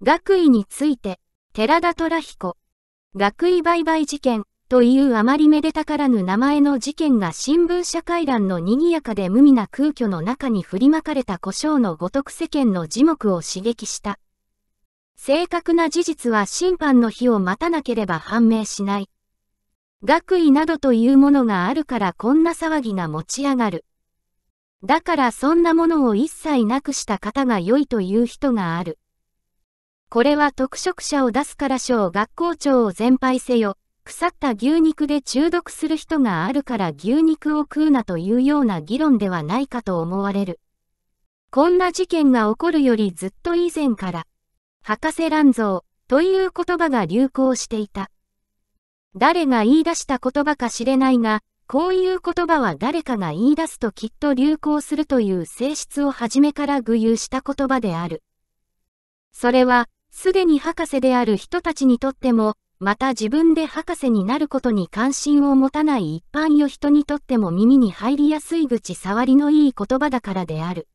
学位について、寺田虎彦、学位売買事件というあまりめでたからぬ名前の事件が新聞社会欄の賑やかで無味な空虚の中に振りまかれた故障のごとく世間の樹木を刺激した。正確な事実は審判の日を待たなければ判明しない。学位などというものがあるからこんな騒ぎが持ち上がる。だからそんなものを一切なくした方が良いという人がある。これは特色者を出すからう学校長を全廃せよ。腐った牛肉で中毒する人があるから牛肉を食うなというような議論ではないかと思われる。こんな事件が起こるよりずっと以前から、博士乱造という言葉が流行していた。誰が言い出した言葉か知れないが、こういう言葉は誰かが言い出すときっと流行するという性質を初めから具有した言葉である。それは、すでに博士である人たちにとっても、また自分で博士になることに関心を持たない一般よ人にとっても耳に入りやすい口触りのいい言葉だからである。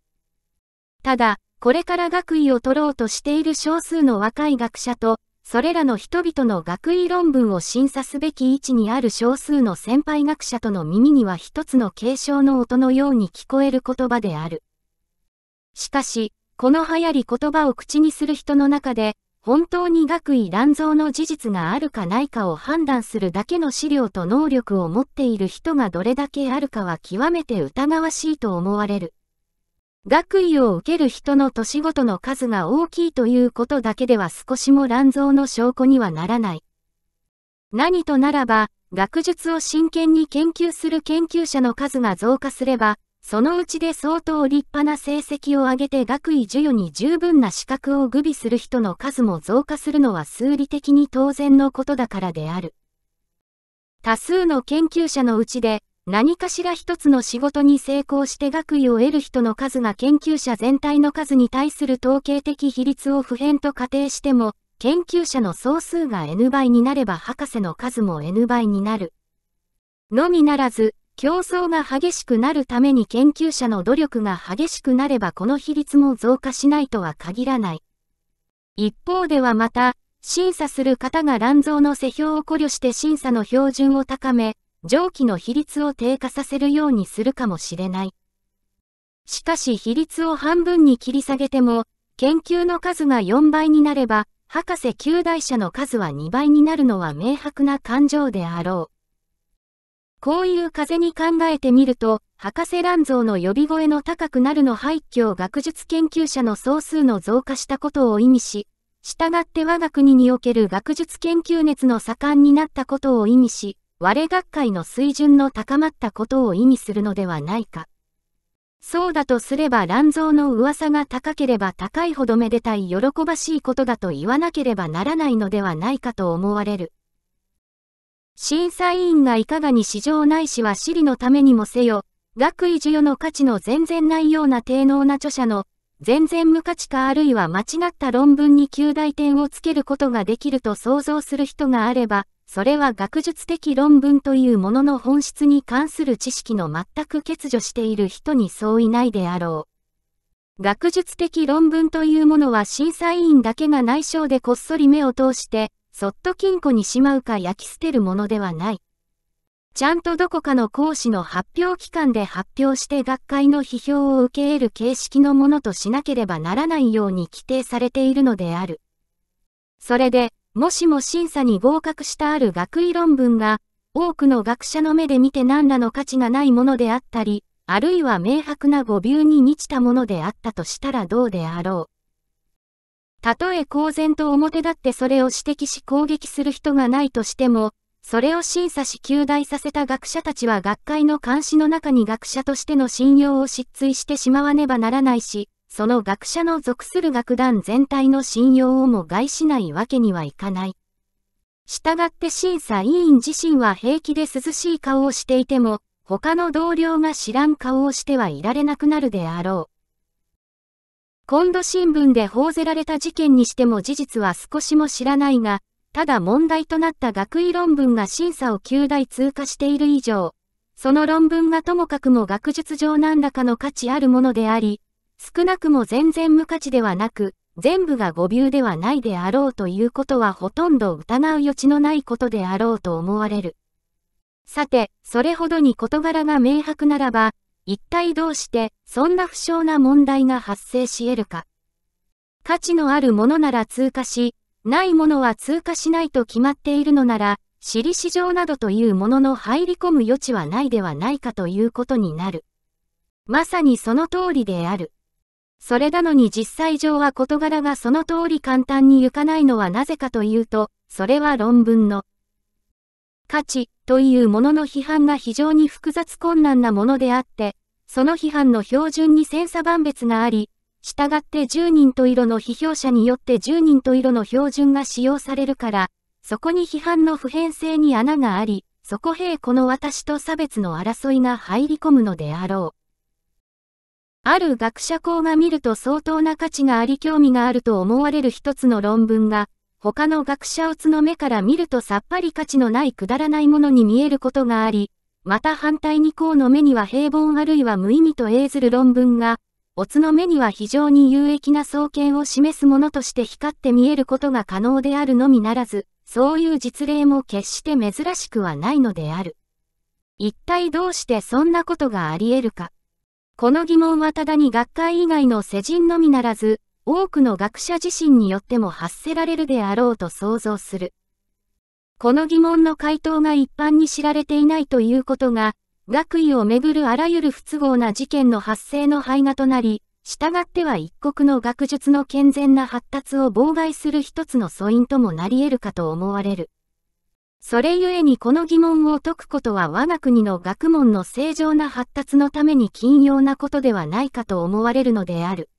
ただ、これから学位を取ろうとしている少数の若い学者と、それらの人々の学位論文を審査すべき位置にある少数の先輩学者との耳には一つの継承の音のように聞こえる言葉である。しかし、この流行り言葉を口にする人の中で、本当に学位乱造の事実があるかないかを判断するだけの資料と能力を持っている人がどれだけあるかは極めて疑わしいと思われる。学位を受ける人の年ごとの数が大きいということだけでは少しも乱造の証拠にはならない。何とならば、学術を真剣に研究する研究者の数が増加すれば、そのうちで相当立派な成績を上げて学位授与に十分な資格を具備する人の数も増加するのは数理的に当然のことだからである。多数の研究者のうちで、何かしら一つの仕事に成功して学位を得る人の数が研究者全体の数に対する統計的比率を普遍と仮定しても、研究者の総数が n 倍になれば博士の数も n 倍になる。のみならず、競争が激しくなるために研究者の努力が激しくなればこの比率も増加しないとは限らない。一方ではまた、審査する方が乱造の世評を考慮して審査の標準を高め、上記の比率を低下させるようにするかもしれない。しかし比率を半分に切り下げても、研究の数が4倍になれば、博士9大者の数は2倍になるのは明白な感情であろう。こういう風に考えてみると、博士乱造の呼び声の高くなるの廃墟学術研究者の総数の増加したことを意味し、従って我が国における学術研究熱の盛んになったことを意味し、我学会の水準の高まったことを意味するのではないか。そうだとすれば乱造の噂が高ければ高いほどめでたい喜ばしいことだと言わなければならないのではないかと思われる。審査委員がいかがに市場ないしは私利のためにもせよ、学位授与の価値の全然ないような低能な著者の、全然無価値かあるいは間違った論文に旧大点をつけることができると想像する人があれば、それは学術的論文というものの本質に関する知識の全く欠如している人に相違ないであろう。学術的論文というものは審査委員だけが内緒でこっそり目を通して、そっと金庫にしまうか焼き捨てるものではない。ちゃんとどこかの講師の発表機関で発表して学会の批評を受け得る形式のものとしなければならないように規定されているのである。それで、もしも審査に合格したある学位論文が、多くの学者の目で見て何らの価値がないものであったり、あるいは明白な誤謬に満ちたものであったとしたらどうであろう。たとえ公然と表立ってそれを指摘し攻撃する人がないとしても、それを審査し求大させた学者たちは学会の監視の中に学者としての信用を失墜してしまわねばならないし、その学者の属する学団全体の信用をも害しないわけにはいかない。したがって審査委員自身は平気で涼しい顔をしていても、他の同僚が知らん顔をしてはいられなくなるであろう。今度新聞で報ぜられた事件にしても事実は少しも知らないが、ただ問題となった学位論文が審査を9台通過している以上、その論文がともかくも学術上何らかの価値あるものであり、少なくも全然無価値ではなく、全部が誤謬ではないであろうということはほとんど疑う余地のないことであろうと思われる。さて、それほどに事柄が明白ならば、一体どうしてそんな不詳な問題が発生し得るか。価値のあるものなら通過し、ないものは通過しないと決まっているのなら、私利市場などというものの入り込む余地はないではないかということになる。まさにその通りである。それなのに実際上は事柄がその通り簡単に行かないのはなぜかというと、それは論文の価値というものの批判が非常に複雑困難なものであって、その批判の標準に千差万別があり、従って10人と色の批評者によって10人と色の標準が使用されるから、そこに批判の普遍性に穴があり、そこへこの私と差別の争いが入り込むのであろう。ある学者校が見ると相当な価値があり興味があると思われる一つの論文が、他の学者うつの目から見るとさっぱり価値のないくだらないものに見えることがあり、また反対にこうの目には平凡あるいは無意味と映ずる論文が、おつの目には非常に有益な創建を示すものとして光って見えることが可能であるのみならず、そういう実例も決して珍しくはないのである。一体どうしてそんなことがあり得るか。この疑問はただに学会以外の世人のみならず、多くの学者自身によっても発せられるであろうと想像する。この疑問の回答が一般に知られていないということが、学位をめぐるあらゆる不都合な事件の発生の肺がとなり、従っては一国の学術の健全な発達を妨害する一つの素因ともなり得るかと思われる。それゆえにこの疑問を解くことは我が国の学問の正常な発達のために禁用なことではないかと思われるのである。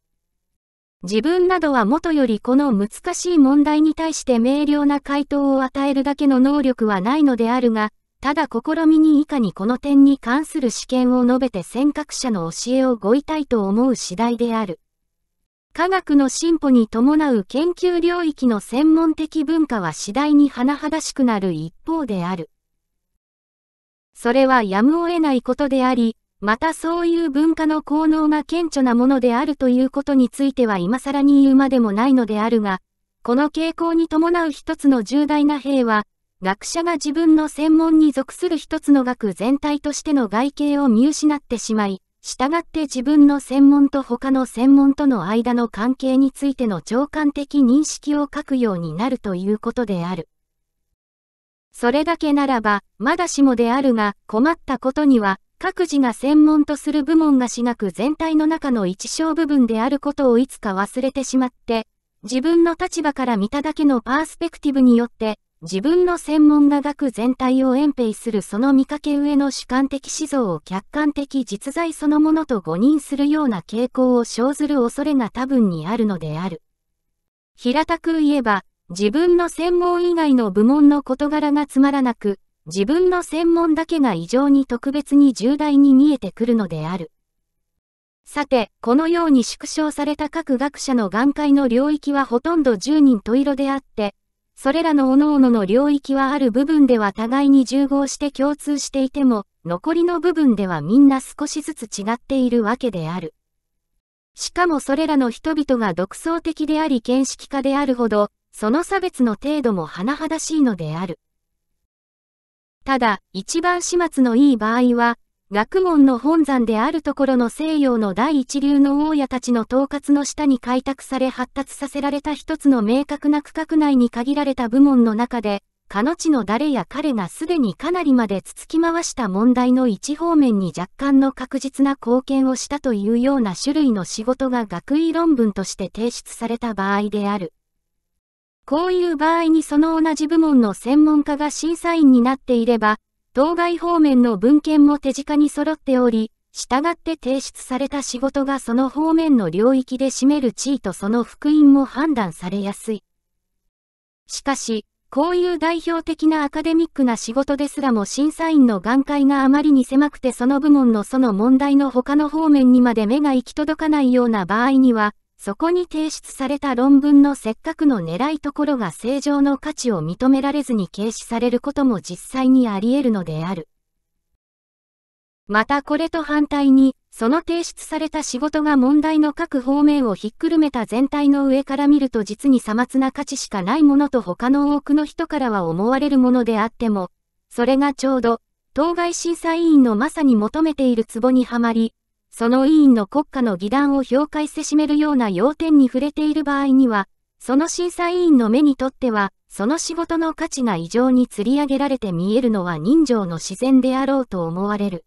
自分などはもとよりこの難しい問題に対して明瞭な回答を与えるだけの能力はないのであるが、ただ試みに以下にこの点に関する試験を述べて尖閣者の教えをごいたいと思う次第である。科学の進歩に伴う研究領域の専門的文化は次第に甚だしくなる一方である。それはやむを得ないことであり、またそういう文化の効能が顕著なものであるということについては今更に言うまでもないのであるが、この傾向に伴う一つの重大な弊は、学者が自分の専門に属する一つの学全体としての外形を見失ってしまい、従って自分の専門と他の専門との間の関係についての長官的認識を書くようになるということである。それだけならば、まだしもであるが、困ったことには、各自が専門とする部門が私学全体の中の一小部分であることをいつか忘れてしまって、自分の立場から見ただけのパースペクティブによって、自分の専門が学全体を遠平するその見かけ上の主観的思想を客観的実在そのものと誤認するような傾向を生ずる恐れが多分にあるのである。平たく言えば、自分の専門以外の部門の事柄がつまらなく、自分の専門だけが異常に特別に重大に見えてくるのである。さて、このように縮小された各学者の眼界の領域はほとんど10人十色であって、それらの各々の領域はある部分では互いに従合して共通していても、残りの部分ではみんな少しずつ違っているわけである。しかもそれらの人々が独創的であり見識家であるほど、その差別の程度も甚だしいのである。ただ、一番始末のいい場合は、学問の本山であるところの西洋の第一流の大家たちの統括の下に開拓され発達させられた一つの明確な区画内に限られた部門の中で、かの地の誰や彼がすでにかなりまでつつき回した問題の一方面に若干の確実な貢献をしたというような種類の仕事が学位論文として提出された場合である。こういう場合にその同じ部門の専門家が審査員になっていれば、当該方面の文献も手近に揃っており、従って提出された仕事がその方面の領域で占める地位とその福音も判断されやすい。しかし、こういう代表的なアカデミックな仕事ですらも審査員の眼界があまりに狭くてその部門のその問題の他の方面にまで目が行き届かないような場合には、そこに提出された論文のせっかくの狙いところが正常の価値を認められずに軽視されることも実際にあり得るのである。またこれと反対に、その提出された仕事が問題の各方面をひっくるめた全体の上から見ると実にさまつな価値しかないものと他の多くの人からは思われるものであっても、それがちょうど、当該審査委員のまさに求めている壺にはまり、その委員の国家の議団を評価せしめるような要点に触れている場合には、その審査委員の目にとっては、その仕事の価値が異常に釣り上げられて見えるのは人情の自然であろうと思われる。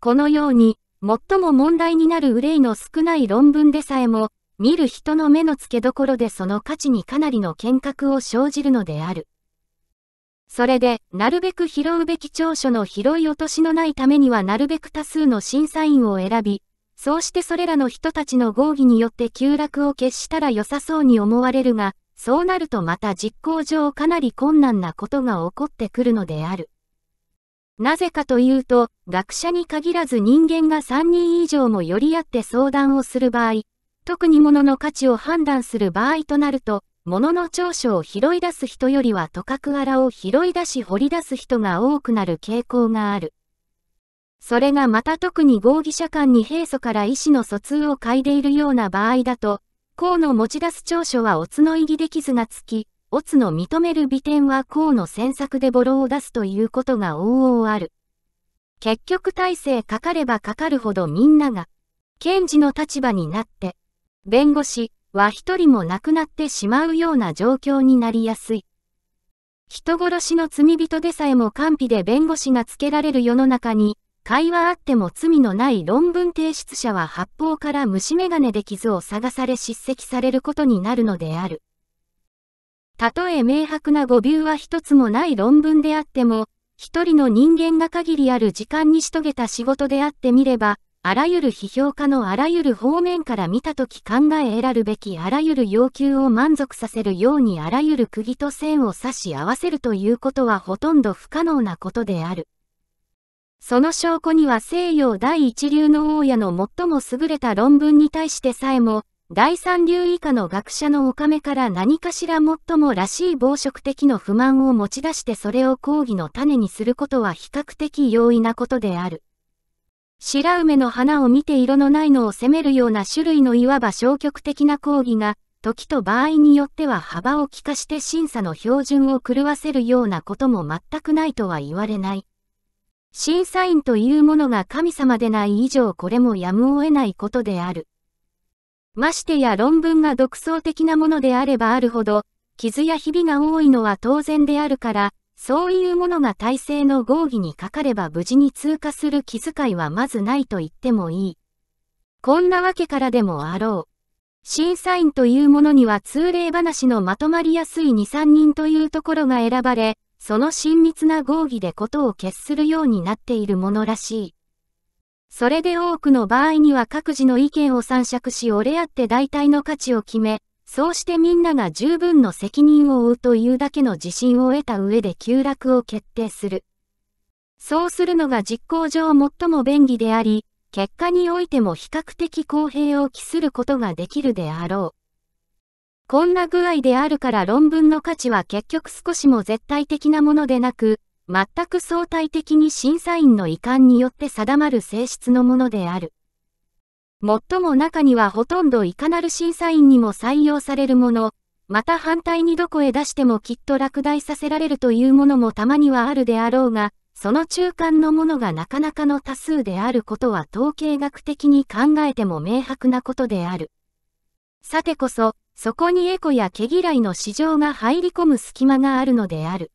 このように、最も問題になる憂いの少ない論文でさえも、見る人の目の付けどころでその価値にかなりの見学を生じるのである。それで、なるべく拾うべき長所の拾い落としのないためにはなるべく多数の審査員を選び、そうしてそれらの人たちの合議によって急落を決したら良さそうに思われるが、そうなるとまた実行上かなり困難なことが起こってくるのである。なぜかというと、学者に限らず人間が3人以上も寄り合って相談をする場合、特に物の価値を判断する場合となると、物の長所を拾い出す人よりはとかくあらを拾い出し掘り出す人が多くなる傾向がある。それがまた特に合議者間に平素から意思の疎通を嗅いでいるような場合だと、項の持ち出す長所はオツの意義で傷がつき、オツの認める美点は項の詮索でボロを出すということが往々ある。結局体制かかればかかるほどみんなが、検事の立場になって、弁護士、は一人も亡くなってしまうような状況になりやすい。人殺しの罪人でさえも完備で弁護士がつけられる世の中に、会話あっても罪のない論文提出者は発砲から虫眼鏡で傷を探され叱責されることになるのである。たとえ明白な語尾は一つもない論文であっても、一人の人間が限りある時間にし遂げた仕事であってみれば、あらゆる批評家のあらゆる方面から見たとき考え得らるべきあらゆる要求を満足させるようにあらゆる釘と線を差し合わせるということはほとんど不可能なことである。その証拠には西洋第一流の大家の最も優れた論文に対してさえも、第三流以下の学者のおかめから何かしら最もらしい暴食的の不満を持ち出してそれを抗議の種にすることは比較的容易なことである。白梅の花を見て色のないのを責めるような種類のいわば消極的な抗議が、時と場合によっては幅を利かして審査の標準を狂わせるようなことも全くないとは言われない。審査員というものが神様でない以上これもやむを得ないことである。ましてや論文が独創的なものであればあるほど、傷やひびが多いのは当然であるから、そういうものが体制の合議にかかれば無事に通過する気遣いはまずないと言ってもいい。こんなわけからでもあろう。審査員というものには通例話のまとまりやすい2、3人というところが選ばれ、その親密な合議でことを決するようになっているものらしい。それで多くの場合には各自の意見を参酌し折れ合って大体の価値を決め、そうしてみんなが十分の責任を負うというだけの自信を得た上で急落を決定する。そうするのが実行上最も便利であり、結果においても比較的公平を期することができるであろう。こんな具合であるから論文の価値は結局少しも絶対的なものでなく、全く相対的に審査員の遺憾によって定まる性質のものである。もっとも中にはほとんどいかなる審査員にも採用されるもの、また反対にどこへ出してもきっと落第させられるというものもたまにはあるであろうが、その中間のものがなかなかの多数であることは統計学的に考えても明白なことである。さてこそ、そこにエコや毛嫌いの市場が入り込む隙間があるのである。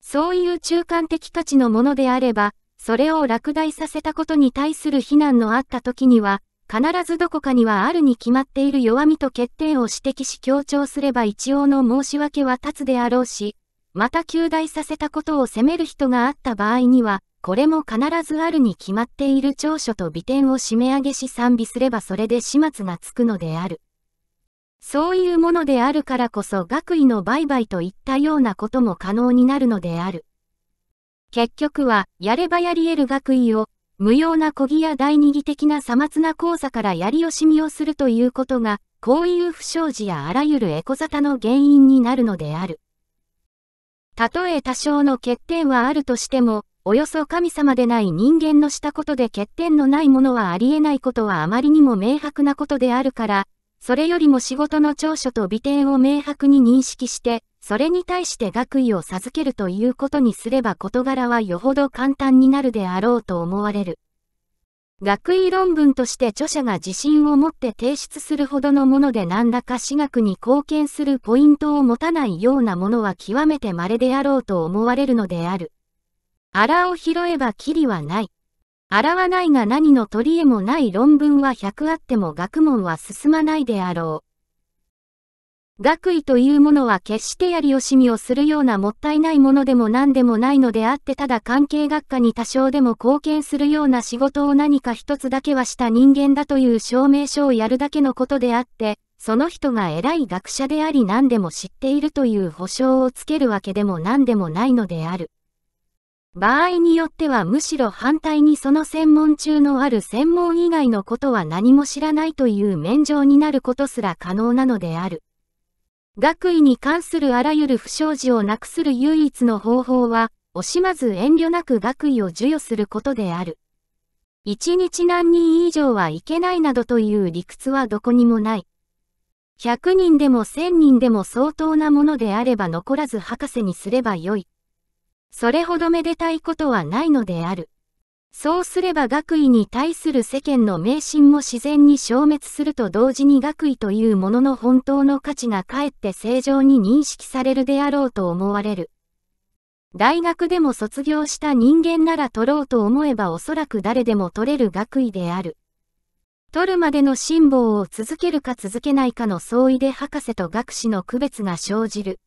そういう中間的価値のものであれば、それを落第させたことに対する非難のあった時には、必ずどこかにはあるに決まっている弱みと欠点を指摘し強調すれば一応の申し訳は立つであろうし、また求大させたことを責める人があった場合には、これも必ずあるに決まっている長所と美点を締め上げし賛美すればそれで始末がつくのである。そういうものであるからこそ学位の売買といったようなことも可能になるのである。結局は、やればやり得る学位を、無用な小木や第二義的なさまつな講座からやり惜しみをするということが、こういう不祥事やあらゆるエコ沙汰の原因になるのである。たとえ多少の欠点はあるとしても、およそ神様でない人間のしたことで欠点のないものはありえないことはあまりにも明白なことであるから、それよりも仕事の長所と美点を明白に認識して、それに対して学位を授けるということにすれば事柄はよほど簡単になるであろうと思われる。学位論文として著者が自信を持って提出するほどのもので何らか私学に貢献するポイントを持たないようなものは極めて稀であろうと思われるのである。荒を拾えばきりはない。荒はないが何の取り柄もない論文は100あっても学問は進まないであろう。学位というものは決してやり惜しみをするようなもったいないものでも何でもないのであってただ関係学科に多少でも貢献するような仕事を何か一つだけはした人間だという証明書をやるだけのことであって、その人が偉い学者であり何でも知っているという保証をつけるわけでも何でもないのである。場合によってはむしろ反対にその専門中のある専門以外のことは何も知らないという免状になることすら可能なのである。学位に関するあらゆる不祥事をなくする唯一の方法は、惜しまず遠慮なく学位を授与することである。一日何人以上はいけないなどという理屈はどこにもない。100人でも1000人でも相当なものであれば残らず博士にすればよい。それほどめでたいことはないのである。そうすれば学位に対する世間の迷信も自然に消滅すると同時に学位というものの本当の価値がかえって正常に認識されるであろうと思われる。大学でも卒業した人間なら取ろうと思えばおそらく誰でも取れる学位である。取るまでの辛抱を続けるか続けないかの相違で博士と学士の区別が生じる。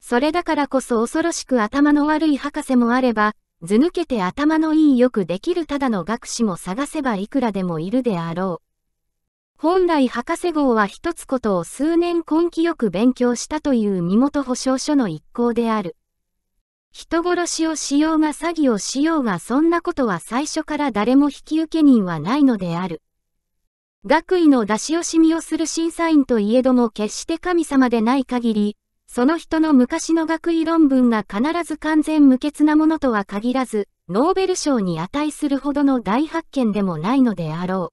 それだからこそ恐ろしく頭の悪い博士もあれば、図抜けて頭のいいよくできるただの学士も探せばいくらでもいるであろう。本来博士号は一つことを数年根気よく勉強したという身元保証書の一行である。人殺しをしようが詐欺をしようがそんなことは最初から誰も引き受け人はないのである。学位の出し惜しみをする審査員といえども決して神様でない限り、その人の昔の学位論文が必ず完全無欠なものとは限らず、ノーベル賞に値するほどの大発見でもないのであろう。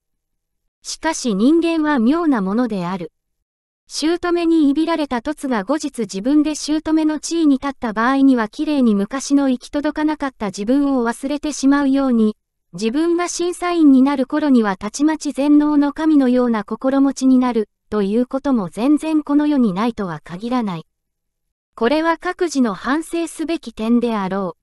しかし人間は妙なものである。姑にいびられた凸が後日自分で姑の地位に立った場合には綺麗に昔の行き届かなかった自分を忘れてしまうように、自分が審査員になる頃にはたちまち全能の神のような心持ちになる、ということも全然この世にないとは限らない。これは各自の反省すべき点であろ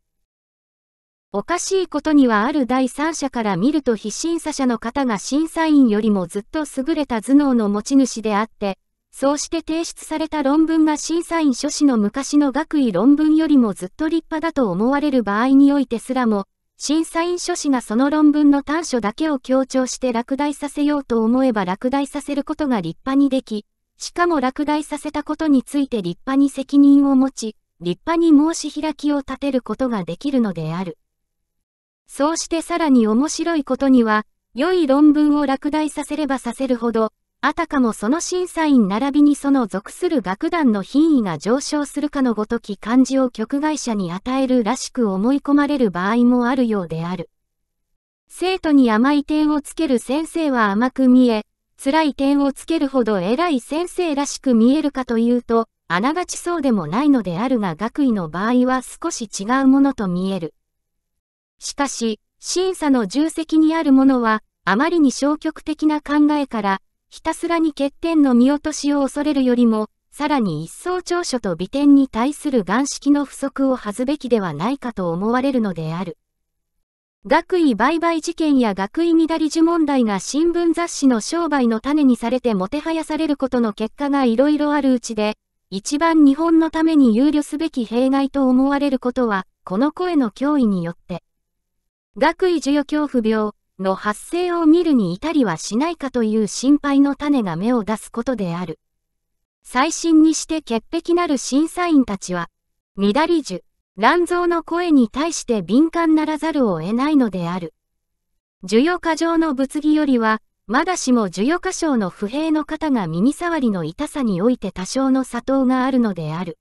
う。おかしいことにはある第三者から見ると非審査者の方が審査員よりもずっと優れた頭脳の持ち主であって、そうして提出された論文が審査員書士の昔の学位論文よりもずっと立派だと思われる場合においてすらも、審査員書士がその論文の短所だけを強調して落第させようと思えば落第させることが立派にでき、しかも落第させたことについて立派に責任を持ち、立派に申し開きを立てることができるのである。そうしてさらに面白いことには、良い論文を落第させればさせるほど、あたかもその審査員並びにその属する楽団の品位が上昇するかのごとき漢字を曲外者に与えるらしく思い込まれる場合もあるようである。生徒に甘い点をつける先生は甘く見え、辛い点をつけるほど偉い先生らしく見えるかというと、あながちそうでもないのであるが学位の場合は少し違うものと見える。しかし、審査の重責にあるものは、あまりに消極的な考えから、ひたすらに欠点の見落としを恐れるよりも、さらに一層長所と美点に対する眼識の不足を恥ずべきではないかと思われるのである。学位売買事件や学位乱り樹問題が新聞雑誌の商売の種にされてもてはやされることの結果がいろいろあるうちで、一番日本のために憂慮すべき弊害と思われることは、この声の脅威によって、学位授与恐怖病の発生を見るに至りはしないかという心配の種が芽を出すことである。最新にして潔癖なる審査員たちは、乱り樹、乱造の声に対して敏感ならざるを得ないのである。需要過剰の物議よりは、まだしも需要過小の不平の方が耳障りの痛さにおいて多少の砂糖があるのである。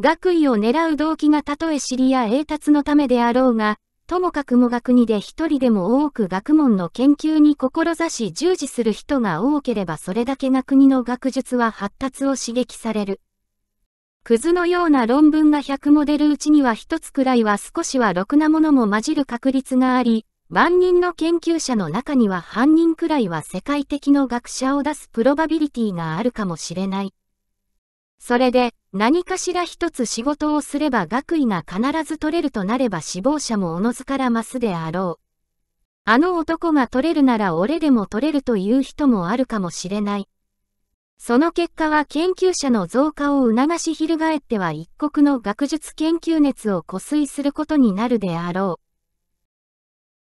学位を狙う動機がたとえ知りや栄達のためであろうが、ともかくも学にで一人でも多く学問の研究に志し従事する人が多ければそれだけが国の学術は発達を刺激される。クズのような論文が100モデルうちには1つくらいは少しはろくなものも混じる確率があり、万人の研究者の中には半人くらいは世界的の学者を出すプロバビリティがあるかもしれない。それで、何かしら一つ仕事をすれば学位が必ず取れるとなれば死亡者もおのずから増すであろう。あの男が取れるなら俺でも取れるという人もあるかもしれない。その結果は研究者の増加を促し翻っては一国の学術研究熱を固水することになるであろう。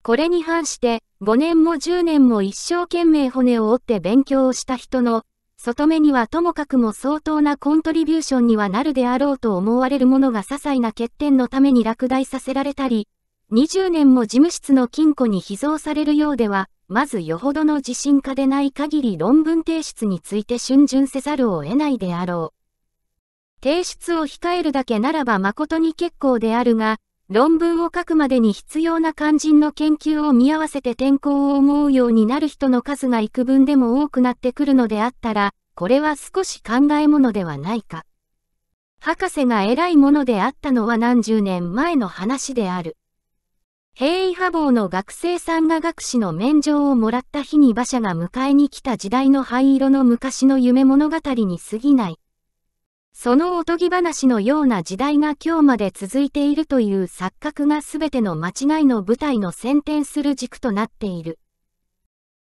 これに反して、5年も10年も一生懸命骨を折って勉強をした人の、外目にはともかくも相当なコントリビューションにはなるであろうと思われるものが些細な欠点のために落第させられたり、20年も事務室の金庫に秘蔵されるようでは、まずよほどの自信家でない限り論文提出について逡巡せざるを得ないであろう。提出を控えるだけならば誠に結構であるが、論文を書くまでに必要な肝心の研究を見合わせて天候を思うようになる人の数が幾分でも多くなってくるのであったら、これは少し考えものではないか。博士が偉いものであったのは何十年前の話である。平易派坊の学生さんが学士の免状をもらった日に馬車が迎えに来た時代の灰色の昔の夢物語に過ぎない。そのおとぎ話のような時代が今日まで続いているという錯覚が全ての間違いの舞台の先天する軸となっている。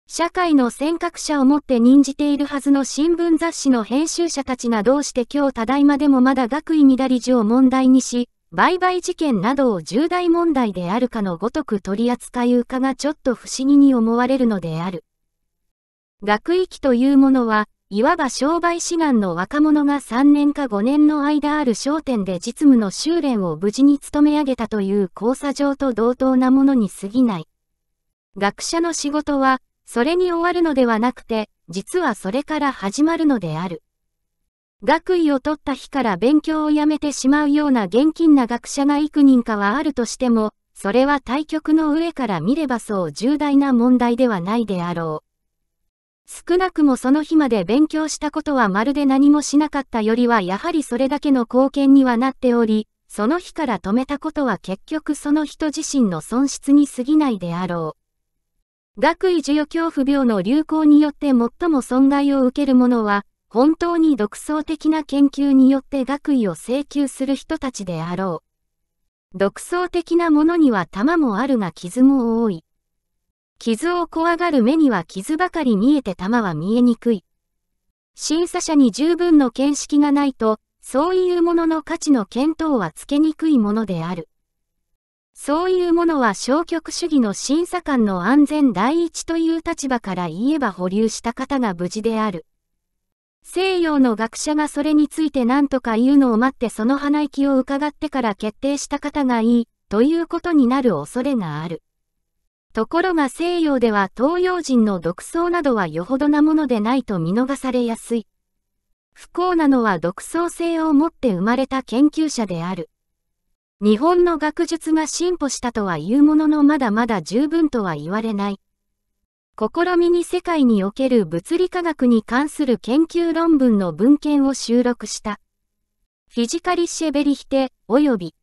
社会の尖閣者をもって任じているはずの新聞雑誌の編集者たちがどうして今日ただいまでもまだ学位乱り字を問題にし、売買事件などを重大問題であるかのごとく取り扱いうかがちょっと不思議に思われるのである。学域というものは、いわば商売志願の若者が3年か5年の間ある商店で実務の修練を無事に務め上げたという交差上と同等なものに過ぎない。学者の仕事は、それに終わるのではなくて、実はそれから始まるのである。学位を取った日から勉強をやめてしまうような厳禁な学者が幾人かはあるとしても、それは対局の上から見ればそう重大な問題ではないであろう。少なくもその日まで勉強したことはまるで何もしなかったよりはやはりそれだけの貢献にはなっており、その日から止めたことは結局その人自身の損失に過ぎないであろう。学位授与恐怖病の流行によって最も損害を受けるものは、本当に独創的な研究によって学位を請求する人たちであろう。独創的なものには玉もあるが傷も多い。傷を怖がる目には傷ばかり見えて玉は見えにくい。審査者に十分の見識がないと、そういうものの価値の見当はつけにくいものである。そういうものは消極主義の審査官の安全第一という立場から言えば保留した方が無事である。西洋の学者がそれについて何とか言うのを待ってその鼻息を伺ってから決定した方がいい、ということになる恐れがある。ところが西洋では東洋人の独創などはよほどなものでないと見逃されやすい。不幸なのは独創性を持って生まれた研究者である。日本の学術が進歩したとは言うもののまだまだ十分とは言われない。試みに世界における物理科学に関する研究論文の文献を収録した。フィジカリッシェベリヒテ、及び、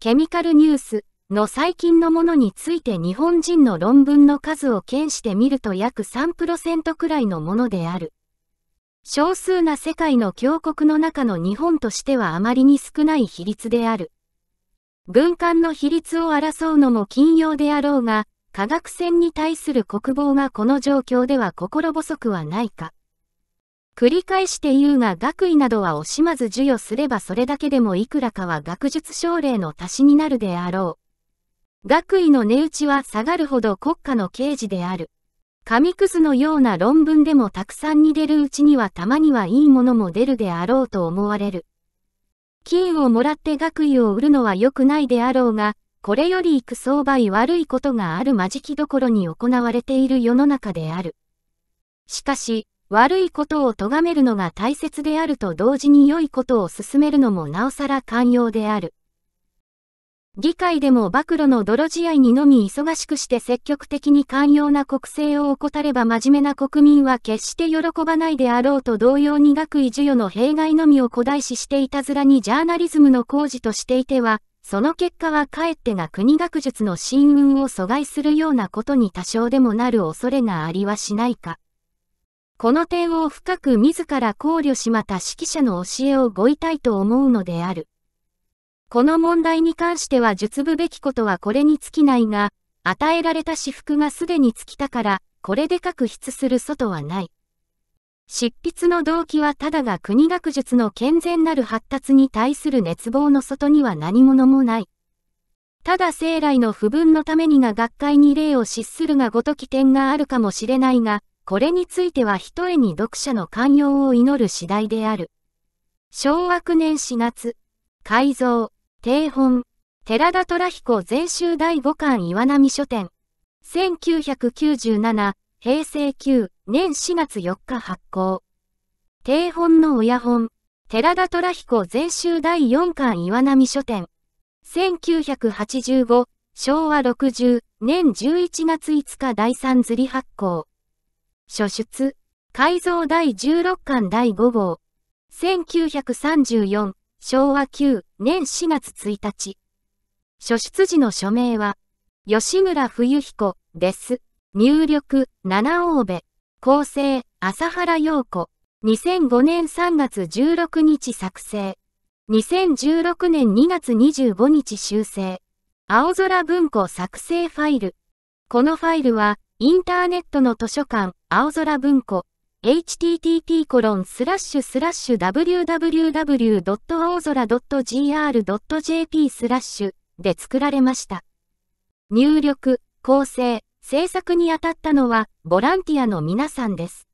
ケミカルニュースの最近のものについて日本人の論文の数を検してみると約3%くらいのものである。少数な世界の強国の中の日本としてはあまりに少ない比率である。文官の比率を争うのも金曜であろうが、科学戦に対する国防がこの状況では心細くはないか。繰り返して言うが学位などは惜しまず授与すればそれだけでもいくらかは学術奨励の足しになるであろう。学位の値打ちは下がるほど国家の刑事である。紙くずのような論文でもたくさんに出るうちにはたまにはいいものも出るであろうと思われる。金をもらって学位を売るのは良くないであろうが、これより行く相場い悪いことがあるまじきどころに行われている世の中である。しかし、悪いことを咎めるのが大切であると同時に良いことを進めるのもなおさら寛容である。議会でも暴露の泥仕合にのみ忙しくして積極的に寛容な国政を怠れば真面目な国民は決して喜ばないであろうと同様に学位授与の弊害のみを古代視していたずらにジャーナリズムの工事としていては、その結果はかえってが国学術の真運を阻害するようなことに多少でもなる恐れがありはしないか。この点を深く自ら考慮しまた指揮者の教えをごいたいと思うのである。この問題に関しては述ぶべきことはこれに尽きないが、与えられた私服がすでに尽きたから、これで確執する外はない。執筆の動機はただが国学術の健全なる発達に対する熱望の外には何者もない。ただ生来の不分のためにが学会に例を失するがごとき点があるかもしれないが、これについては一重に読者の寛容を祈る次第である。昭和9年4月、改造、定本、寺田虎彦全集第5巻岩波書店、1997平成9年4月4日発行。定本の親本、寺田虎彦全集第4巻岩波書店。1985、昭和60年11月5日第3釣り発行。初出、改造第16巻第5号。1934、昭和9年4月1日。初出時の署名は、吉村冬彦です。入力、七欧部、構成、朝原陽子、2005年3月16日作成、2016年2月25日修正、青空文庫作成ファイル。このファイルは、インターネットの図書館、青空文庫、http コロンスラッシュスラッシュ www. r 空 .gr.jp スラッシュで作られました。入力、構成、制作に当たったのはボランティアの皆さんです。